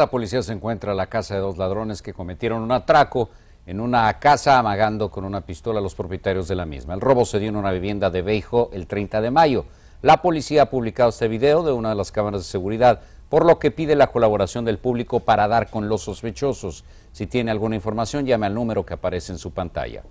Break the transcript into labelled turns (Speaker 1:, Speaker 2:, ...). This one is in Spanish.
Speaker 1: La policía se encuentra en la casa de dos ladrones que cometieron un atraco en una casa amagando con una pistola a los propietarios de la misma. El robo se dio en una vivienda de Beijo el 30 de mayo. La policía ha publicado este video de una de las cámaras de seguridad, por lo que pide la colaboración del público para dar con los sospechosos. Si tiene alguna información, llame al número que aparece en su pantalla.